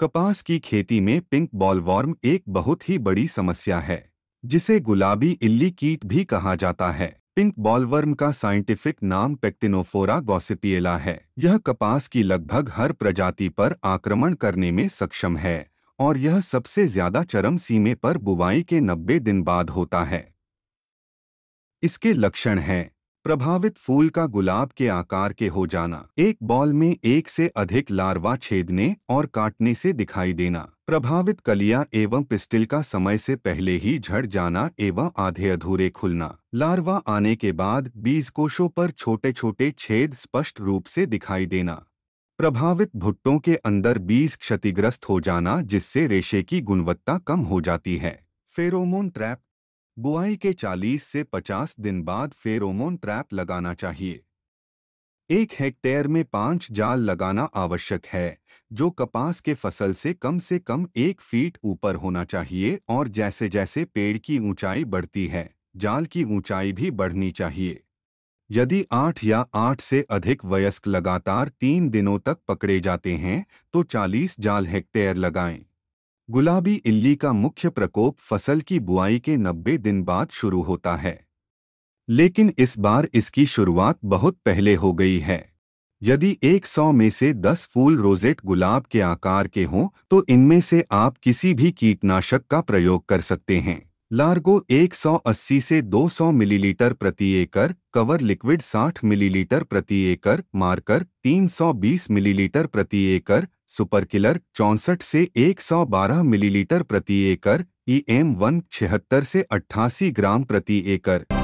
कपास की खेती में पिंक बॉलवॉर्म एक बहुत ही बड़ी समस्या है जिसे गुलाबी इल्ली कीट भी कहा जाता है पिंक बॉलवर्म का साइंटिफिक नाम पेक्टिनोफोरा गोसिपियला है यह कपास की लगभग हर प्रजाति पर आक्रमण करने में सक्षम है और यह सबसे ज्यादा चरम सीमे पर बुवाई के 90 दिन बाद होता है इसके लक्षण हैं प्रभावित फूल का गुलाब के आकार के हो जाना एक बॉल में एक से अधिक लार्वा छेदने और काटने से दिखाई देना प्रभावित कलिया एवं पिस्टिल का समय से पहले ही झड़ जाना एवं आधे अधूरे खुलना लार्वा आने के बाद बीज कोशों पर छोटे छोटे छेद स्पष्ट रूप से दिखाई देना प्रभावित भुट्टों के अंदर बीज क्षतिग्रस्त हो जाना जिससे रेशे की गुणवत्ता कम हो जाती है फेरोमोन ट्रैप बुआई के 40 से 50 दिन बाद फेरोमोन ट्रैप लगाना चाहिए एक हेक्टेयर में पांच जाल लगाना आवश्यक है जो कपास के फसल से कम से कम एक फीट ऊपर होना चाहिए और जैसे जैसे पेड़ की ऊंचाई बढ़ती है जाल की ऊंचाई भी बढ़नी चाहिए यदि आठ या आठ से अधिक वयस्क लगातार तीन दिनों तक पकड़े जाते हैं तो चालीस जाल हेक्टेयर लगाएं गुलाबी इल्ली का मुख्य प्रकोप फसल की बुआई के 90 दिन बाद शुरू होता है लेकिन इस बार इसकी शुरुआत बहुत पहले हो गई है यदि 100 में से 10 फूल रोजेट गुलाब के आकार के हों तो इनमें से आप किसी भी कीटनाशक का प्रयोग कर सकते हैं लार्गो 180 से 200 मिलीलीटर प्रति एकड़ कवर लिक्विड 60 मिलीलीटर प्रति एकड़ मार्कर 320 मिलीलीटर प्रति एकड़ सुपरकिलर चौंसठ से 112 मिलीलीटर प्रति एकड़ ई e एम वन छिहत्तर से 88 ग्राम प्रति एकड़